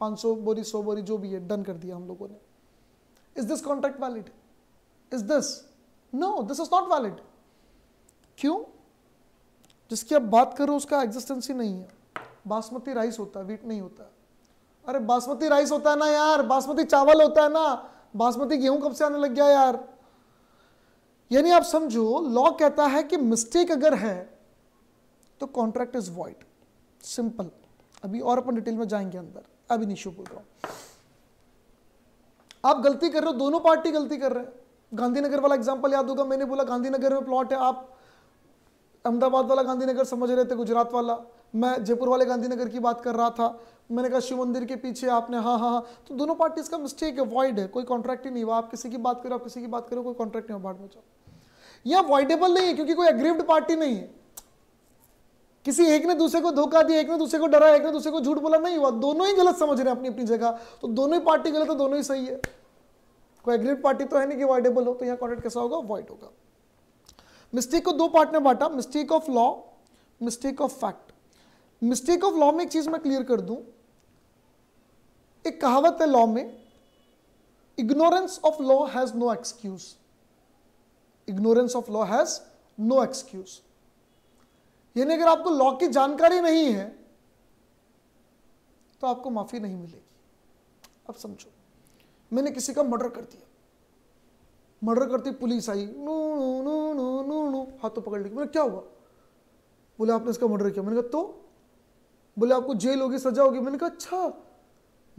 पाँच सौ बोरी सौ बोरी जो भी है डन कर दिया हम लोगों ने is this contract valid is this no this is not valid क्यों जिसकी आप बात करो उसका एग्जिस्टेंस ही नहीं है बासमती राइस होता है वीट नहीं होता अरे बासमती राइस होता है ना यार बासमती चावल होता है ना बासमती गेहूं कब से आने लग गया यार यानी आप समझो लॉ कहता है कि मिस्टेक अगर है तो कॉन्ट्रैक्ट इज वॉइड सिंपल अभी और अपन डिटेल में जाएंगे अंदर अभी निशु बोल रहा हूं आप गलती कर रहे हो दोनों पार्टी गलती कर रहे हैं गांधीनगर वाला एग्जाम्पल याद होगा मैंने बोला गांधीनगर में प्लॉट है आप अहमदाबाद वाला गांधीनगर समझ रहे थे गुजरात वाला मैं जयपुर वाले गांधीनगर की बात कर रहा था मैंने कहा शिव मंदिर के पीछे आपने हाँ हाँ हाँ तो दोनों पार्टीज का मिस्टेक अवॉइड है कोई कॉन्ट्रैक्ट ही नहीं हुआ आप किसी की बात करो आप किसी की बात करो कोई कॉन्ट्रैक्ट नहीं हुआ बाढ़ में जाओ यह अवॉइडेबल नहीं है क्योंकि कोई अग्रीव्ड पार्टी नहीं है किसी एक ने दूसरे को धोखा दिया एक ने दूसरे को डरा एक ने दूसरे को झूठ बोला नहीं हुआ दोनों ही गलत समझ रहे हैं अपनी अपनी जगह तो दोनों ही पार्टी गलत है दोनों ही सही है कोई अग्रीव पार्टी तो है नहीं कि अवॉइडेबल हो तो यहाँ कॉन्ट्रैक्ट कैसा होगा अवॉइड होगा मिस्टेक को दो पार्ट में बांटा mistake of law mistake of fact mistake of law में एक चीज मैं क्लियर कर दूं एक कहावत है लॉ में ignorance of law has no excuse ignorance of law has no excuse यानी अगर आपको लॉ की जानकारी नहीं है तो आपको माफी नहीं मिलेगी अब समझो मैंने किसी का मर्डर कर दिया मर्डर करती पुलिस आई नू नू नू नू नू नू हाथों पकड़ ली मैंने क्या हुआ बोले आपने इसका मर्डर किया मैंने कहा तो बोले आपको जेल होगी सजा होगी मैंने कहा अच्छा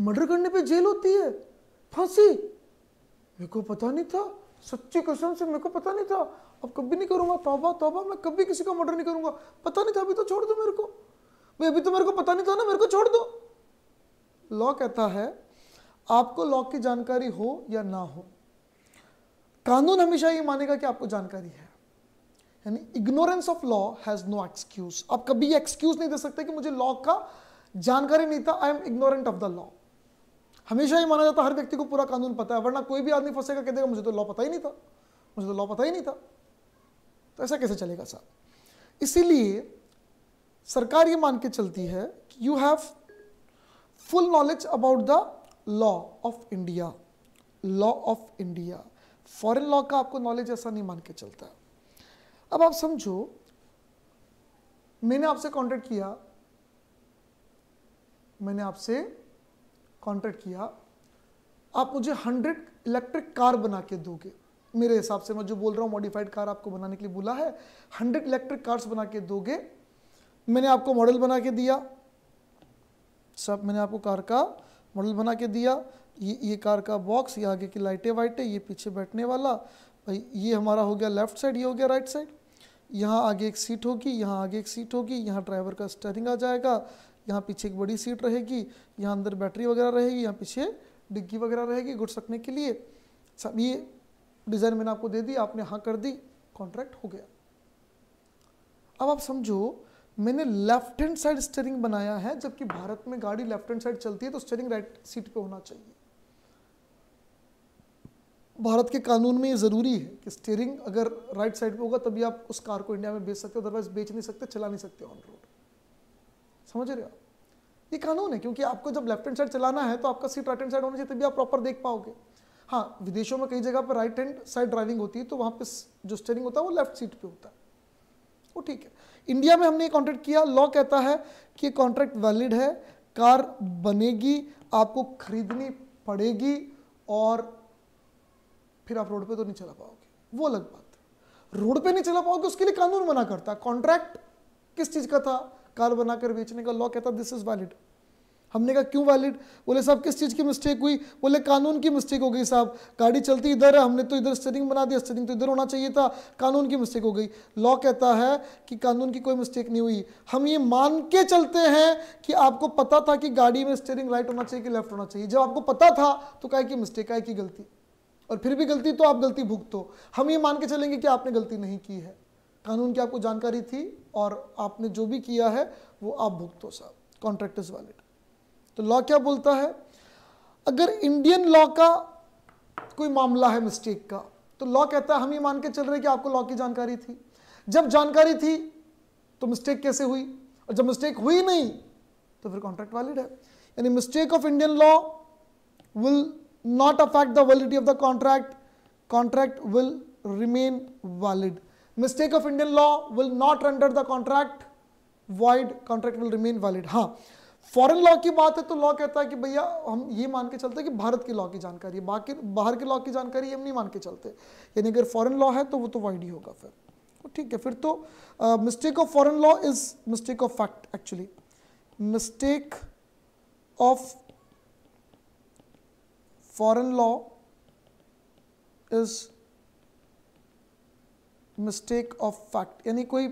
मर्डर करने पे जेल होती है फांसी मेरे को पता नहीं था सच्ची कसम से मेरे को पता नहीं था अब कभी नहीं करूंगा तोबा तोबा मैं कभी किसी का मर्डर नहीं करूंगा पता नहीं था अभी तो छोड़ दो मेरे को भाई अभी तो मेरे को पता नहीं था ना मेरे को छोड़ दो लॉ कहता है आपको लॉ की जानकारी हो या ना हो कानून हमेशा ये मानेगा कि आपको जानकारी है यानी ignorance of law has no excuse आप कभी एक्सक्यूज नहीं दे सकते कि मुझे लॉ का जानकारी नहीं था I am ignorant of the law हमेशा ही माना जाता हर व्यक्ति को पूरा कानून पता है वरना कोई भी आदमी फंसेगा कह देगा मुझे तो लॉ पता ही नहीं था मुझे तो लॉ पता ही नहीं था तो ऐसा कैसे चलेगा साहब इसीलिए सरकार ये मान के चलती है कि you have full knowledge about the law of India law of India foreign law का आपको नॉलेज ऐसा नहीं मान के चलता अब आप समझो मैंने आपसे कॉन्टेक्ट किया मैंने आपसे कॉन्ट्रैक्ट किया आप मुझे हंड्रेड इलेक्ट्रिक कार बना के दोगे मेरे हिसाब से मैं जो बोल रहा हूँ मॉडिफाइड कार आपको बनाने के लिए बोला है हंड्रेड इलेक्ट्रिक कार्स बना के दोगे मैंने आपको मॉडल बना के दिया सब मैंने आपको कार का मॉडल बना के दिया ये ये कार का बॉक्स ये आगे की लाइटें वाइटें ये पीछे बैठने वाला भाई ये हमारा हो गया लेफ्ट साइड ये हो गया राइट साइड यहाँ आगे एक सीट होगी यहाँ आगे एक सीट होगी यहाँ ड्राइवर का स्टेयरिंग आ जाएगा यहाँ पीछे एक बड़ी सीट रहेगी यहाँ अंदर बैटरी वगैरह रहेगी यहाँ पीछे डिग्गी वगैरह रहेगी गुड्स रखने के लिए सब ये डिज़ाइन मैंने आपको दे दी आपने हाँ कर दी कॉन्ट्रैक्ट हो गया अब आप समझो मैंने लेफ्ट हैंड साइड स्टेयरिंग बनाया है जबकि भारत में गाड़ी लेफ्ट हैंड साइड चलती है तो स्टेयरिंग राइट सीट पे होना चाहिए भारत के कानून में ये ज़रूरी है कि स्टेयरिंग अगर राइट साइड पे होगा तभी आप उस कार को इंडिया में बेच सकते हो अदरवाइज बेच नहीं सकते चला नहीं सकते ऑन रोड समझ रहे हो ये कानून है क्योंकि आपको जब लेफ्ट हैंड साइड चलाना है तो आपका सीट राइट हैंड साइड होना चाहिए तभी आप प्रॉपर देख पाओगे हाँ विदेशों में कई जगह पर राइट हैंड साइड ड्राइविंग होती है तो वहाँ पे जो स्टेयरिंग होता है वो लेफ्ट सीट पे होता है वो ठीक है इंडिया में हमने ये कॉन्ट्रैक्ट किया लॉ कहता है कि कॉन्ट्रैक्ट वैलिड है कार बनेगी आपको खरीदनी पड़ेगी और फिर आप रोड पे तो नहीं चला पाओगे वो अलग बात है रोड पे नहीं चला पाओगे उसके लिए कानून मना करता कॉन्ट्रैक्ट किस चीज़ का था कार बनाकर बेचने का लॉ कहता दिस इज वैलिड हमने कहा क्यों वैलिड बोले साहब किस चीज़ की मिस्टेक हुई बोले कानून की मिस्टेक हो गई साहब गाड़ी चलती इधर है हमने तो इधर स्टेरिंग बना दिया स्टेरिंग तो इधर होना चाहिए था कानून की मिस्टेक हो गई लॉ कहता है कि कानून की कोई मिस्टेक नहीं हुई हम ये मान के चलते हैं कि आपको पता था कि गाड़ी में स्टेयरिंग राइट होना चाहिए कि लेफ्ट होना चाहिए जब आपको पता था तो कहे की मिस्टेक काय की गलती और फिर भी गलती तो आप गलती भुगतो हम ये मान के चलेंगे कि आपने गलती नहीं की है कानून की आपको जानकारी थी और आपने जो भी किया है वो आप भुगतो साहब कॉन्ट्रैक्ट इज वैलिड तो लॉ क्या बोलता है अगर इंडियन लॉ का कोई मामला है मिस्टेक का तो लॉ कहता है हम ही मान के चल रहे कि आपको लॉ की जानकारी थी जब जानकारी थी तो मिस्टेक कैसे हुई और जब मिस्टेक हुई नहीं तो फिर कॉन्ट्रैक्ट वैलिड है यानी mistake of Indian law will not affect the validity of the contract contract will remain valid mistake of Indian law will not under the contract void contract will remain valid हाँ foreign law की बात है तो law कहता है कि भैया हम ये मान के चलते हैं कि भारत की लॉ की जानकारी है बाकी बाहर की लॉ की जानकारी हम नहीं मान के चलते यानी अगर फॉरेन लॉ है तो वो तो वाइड ही होगा फिर तो ठीक है फिर तो mistake of foreign law is mistake of fact actually mistake of foreign law is mistake of fact यानी कोई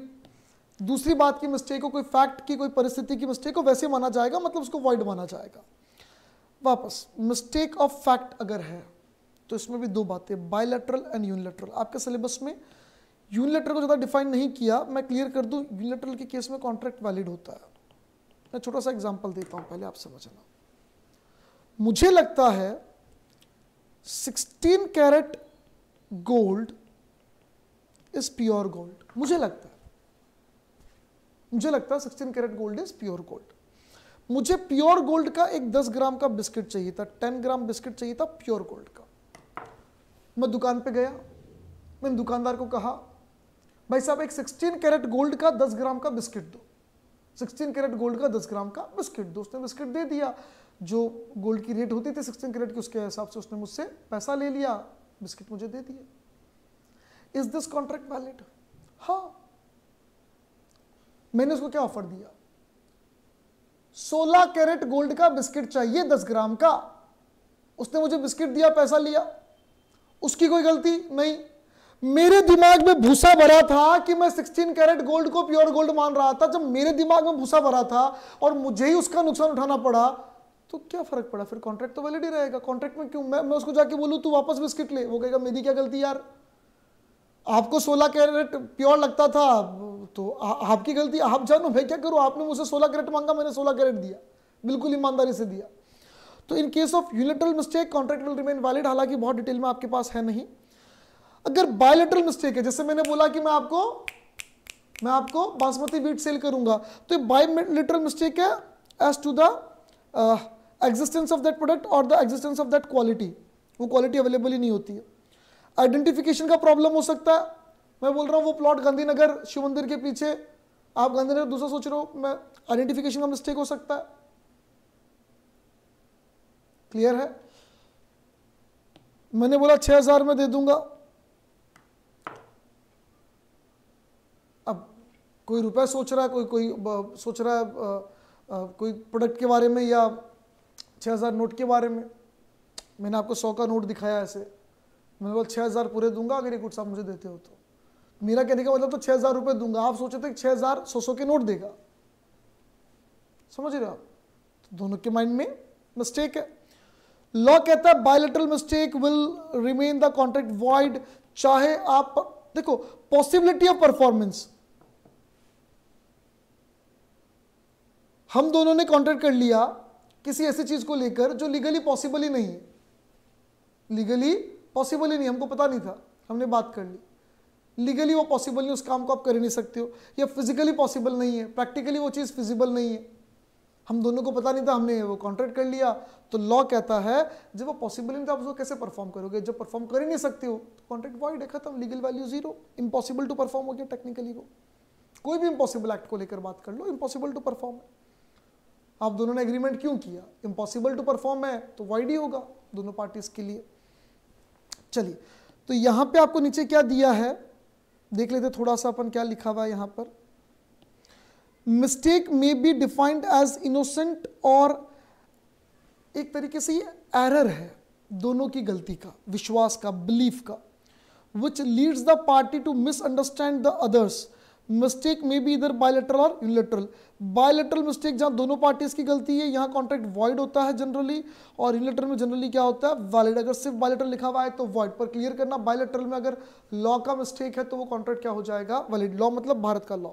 दूसरी बात की मिस्टेक को कोई फैक्ट की कोई परिस्थिति की मिस्टेक को वैसे माना जाएगा मतलब उसको वॉइड माना जाएगा वापस मिस्टेक ऑफ फैक्ट अगर है तो इसमें भी दो बातें बायोलेटरल एंड यूनिलेटरल आपके सिलेबस में यूनिलेटरल को ज़्यादा डिफाइन नहीं किया मैं क्लियर कर दूँ यूनिलेटरल के केस में कॉन्ट्रैक्ट वैलिड होता है मैं छोटा सा एग्जाम्पल देता हूँ पहले आप समझना मुझे लगता है 16 carat gold is pure gold मुझे लगता है मुझे लगता है sixteen carat gold is pure gold मुझे प्योर गोल्ड का एक दस ग्राम का बिस्किट चाहिए था टेन ग्राम बिस्किट चाहिए था प्योर गोल्ड का मैं दुकान पे गया मैंने दुकानदार को कहा भाई साहब एक सिक्सटीन कैरेट गोल्ड का दस ग्राम का बिस्किट दो सिक्सटीन कैरेट गोल्ड का दस ग्राम का बिस्किट दो उसने बिस्किट दे दिया जो गोल्ड की रेट होती थी सिक्सटीन कैरेट की उसके हिसाब से उसने मुझसे पैसा ले लिया बिस्किट मुझे दे दिया इज दिस कॉन्ट्रैक्ट वैलिड हाँ मैंने उसको क्या ऑफर दिया 16 कैरेट गोल्ड का बिस्किट चाहिए 10 ग्राम का उसने मुझे बिस्किट दिया पैसा लिया उसकी कोई गलती नहीं मेरे दिमाग में भूसा भरा था कि मैं 16 कैरेट गोल्ड को प्योर गोल्ड मान रहा था जब मेरे दिमाग में भूसा भरा था और मुझे ही उसका नुकसान उठाना पड़ा तो क्या फर्क पड़ा फिर कॉन्ट्रैक्ट तो वैलिड ही रहेगा कॉन्ट्रैक्ट में क्यों मैं मैं उसको जाके बोलूँ तू वापस बिस्किट ले वो कहेगा मेरी क्या गलती यार आपको 16 कैरेट प्योर लगता था तो आ, आपकी गलती आप जानो भाई क्या करो आपने मुझसे 16 कैरेट मांगा मैंने 16 कैरेट दिया बिल्कुल ईमानदारी से दिया तो in case of unilateral mistake contract will remain valid हालांकि बहुत डिटेल में आपके पास है नहीं अगर बायोलेटरल मिस्टेक है जैसे मैंने बोला कि मैं आपको मैं आपको बासमती वीट सेल करूंगा तो बायोलेटरल मिस्टेक है as to the existence of that product और the existence of that quality वो क्वालिटी अवेलेबल ही नहीं होती है आइडेंटिफिकेशन का प्रॉब्लम हो सकता है मैं बोल रहा हूँ वो प्लॉट गांधीनगर शिव मंदिर के पीछे आप गांधीनगर दूसरा सोच रहे हो मैं आइडेंटिफिकेशन का मिस्टेक हो सकता है क्लियर है मैंने बोला छह हजार में दे दूंगा अब कोई रुपए सोच रहा है कोई कोई सोच रहा है कोई प्रोडक्ट के बारे में या छह हजार नोट के बारे में मैंने आपको सौ का नोट दिखाया ऐसे मैं बोला छः हज़ार पूरे दूंगा अगर ये गुड आप मुझे देते हो तो मेरा कहने का मतलब तो छः हज़ार रुपये दूंगा आप सोचे थे कि छः हज़ार सौ सौ के नोट देगा समझ रहे हो आप तो दोनों के माइंड में मिस्टेक है लॉ कहता है bilateral mistake will remain the contract void चाहे आप देखो पॉसिबिलिटी ऑफ परफॉर्मेंस हम दोनों ने कॉन्ट्रैक्ट कर लिया किसी ऐसी चीज को लेकर जो लीगली पॉसिबल ही नहीं है लीगली पॉसिबल ही नहीं हमको पता नहीं था हमने बात कर ली लीगली वो पॉसिबल नहीं उस काम को आप कर ही नहीं सकते हो या फिजिकली पॉसिबल नहीं है प्रैक्टिकली वो चीज़ फिजिबल नहीं है हम दोनों को पता नहीं था हमने वो कॉन्ट्रैक्ट कर लिया तो लॉ कहता है जब वो पॉसिबल नहीं था आप उसको कैसे परफॉर्म करोगे जब परफॉर्म कर ही नहीं सकते हो तो कॉन्ट्रैक्ट वाइड है खत्म legal value zero impossible to perform हो गया टेक्निकली वो कोई भी इम्पॉसिबल एक्ट को लेकर बात कर लो इम्पॉसिबल टू परफॉर्म है आप दोनों ने एग्रीमेंट क्यों किया इम्पॉसिबल टू परफॉर्म है तो वाइड ही होगा दोनों पार्टीज के लिए चलिए तो यहां पे आपको नीचे क्या दिया है देख लेते थोड़ा सा अपन क्या लिखा हुआ है यहां पर mistake may be defined as innocent और एक तरीके से ये एरर है दोनों की गलती का विश्वास का बिलीफ का which leads the party to misunderstand the others mistake में भी इधर बायोलेटरल और यूनिलेटरल बायोलेटरल मिस्टेक जहां दोनों पार्टीज की गलती है यहां कॉन्ट्रैक्ट वॉइड होता है जनरली और यूनिलेटरल में जनरली क्या होता है वैलिड अगर सिर्फ बायोलेटरल लिखा हुआ है तो वॉइड पर क्लियर करना बायोलेटरल में अगर लॉ का मिस्टेक है तो वो कॉन्ट्रैक्ट क्या हो जाएगा वैलिड लॉ मतलब भारत का law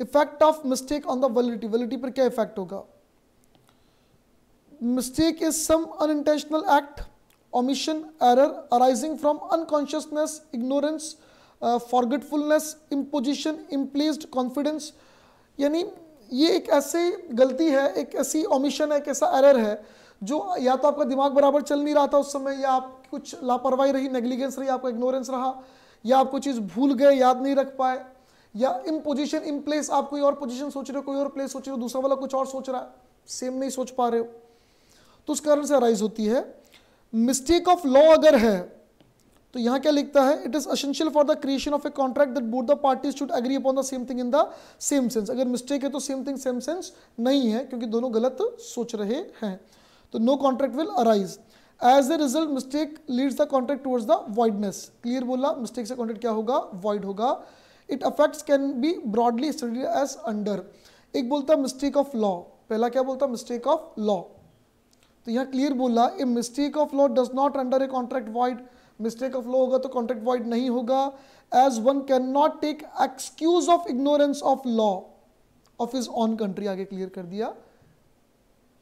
effect of mistake on the validity validity पर क्या इफेक्ट होगा mistake is some unintentional act omission error arising from unconsciousness ignorance forgetfulness imposition misplaced confidence यानी ये एक ऐसी गलती है एक ऐसी ओमिशन है एक ऐसा एरर है जो या तो आपका दिमाग बराबर चल नहीं रहा था उस समय या आप कुछ लापरवाही रही नेग्लिगेंस रही आपका इग्नोरेंस रहा या आप कोई चीज़ भूल गए याद नहीं रख पाए या इन पोजिशन इन प्लेस आप कोई और पोजिशन सोच रहे हो कोई और प्लेस सोच रहे हो दूसरा वाला कुछ और सोच रहा है सेम नहीं सोच पा रहे हो तो उस कारण से अराइज होती है मिस्टेक ऑफ लॉ अगर है तो यहां क्या लिखता है it is essential for the creation of a contract that both the party should agree upon the same thing in the same sense अगर मिस्टेक है तो सेम थिंग सेम सेंस नहीं है क्योंकि दोनों गलत सोच रहे हैं तो no contract will arise as a result mistake leads the contract towards the voidness clear बोला मिस्टेक से कॉन्ट्रैक्ट क्या होगा वाइड होगा it affects can be broadly studied as under एक बोलता है मिस्टेक ऑफ लॉ पहला क्या बोलता है मिस्टेक ऑफ लॉ तो यहाँ क्लियर बोला a mistake of law does not under a contract void mistake of law होगा तो कॉन्ट्रैक्ट वॉइड नहीं होगा as one can not take excuse of ignorance of law of his own country आगे clear कर दिया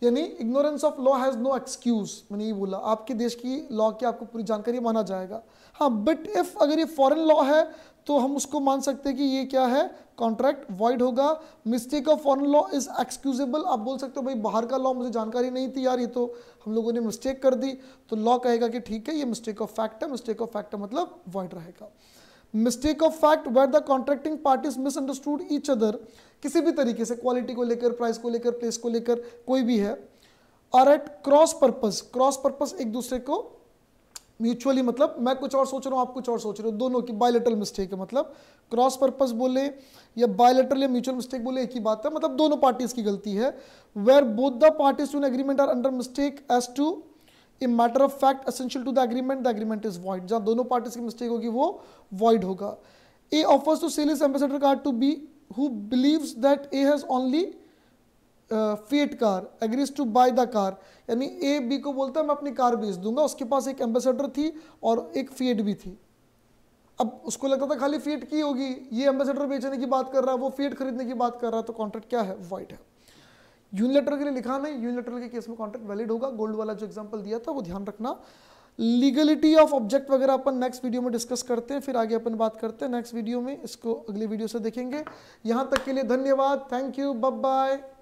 यानी ignorance of law has no excuse मैंने ये बोला आपके देश की लॉ की आपको पूरी जानकारी माना जाएगा हाँ बट इफ अगर ये फॉरेन लॉ है तो हम उसको मान सकते हैं कि ये क्या है कॉन्ट्रैक्ट वॉइड होगा mistake of foreign law is excusable आप बोल सकते हो भाई बाहर का लॉ मुझे जानकारी नहीं थी यार ये तो हम लोगों ने मिस्टेक कर दी तो लॉ कहेगा कि ठीक है ये मिस्टेक ऑफ फैक्ट है मिस्टेक ऑफ फैक्ट मतलब वॉइड रहेगा mistake of fact where the contracting parties misunderstood each other किसी भी तरीके से क्वालिटी को लेकर प्राइस को लेकर प्लेस को लेकर कोई भी है are at cross purpose cross purpose एक दूसरे को म्यूचुअली मतलब मैं कुछ और सोच रहा हूँ आप कुछ और सोच रहे हो दोनों की बायोलेटरल मिस्टेक है मतलब क्रॉस पर्पज बोले या बायोलेटरल या म्यूचुअल मिस्टेक बोले एक ही बात है मतलब दोनों पार्टीज की गलती है where both the parties to an agreement are under mistake as to a matter of fact essential to the agreement the agreement is void जहाँ दोनों पार्टीज की मिस्टेक होगी वो वॉइड होगा A offers to sell his ambassador car to be who believe that A has only Fiat car agrees to buy the car यानी A B को बोलता है मैं अपनी कार बेच दूंगा उसके पास एक एम्बेसडर थी और एक फीट भी थी अब उसको लगता था खाली फीट की होगी ये एम्बेसडर बेचने की बात कर रहा है वो फीट खरीदने की बात कर रहा है तो कॉन्ट्रैक्ट क्या है वाइट है यूनिलेटर के लिए लिखा नहीं यूनिलेटर के केस में कॉन्ट्रैक्ट वैलिड होगा गोल्ड वाला जो एग्जाम्पल दिया था वो ध्यान रखना लीगलिटी ऑफ ऑब्जेक्ट वगैरह अपन नेक्स्ट वीडियो में डिस्कस करते हैं फिर आगे अपन बात करते हैं नेक्स्ट वीडियो में इसको अगले वीडियो से देखेंगे यहाँ तक के लिए धन्यवाद थैंक यू बब बाय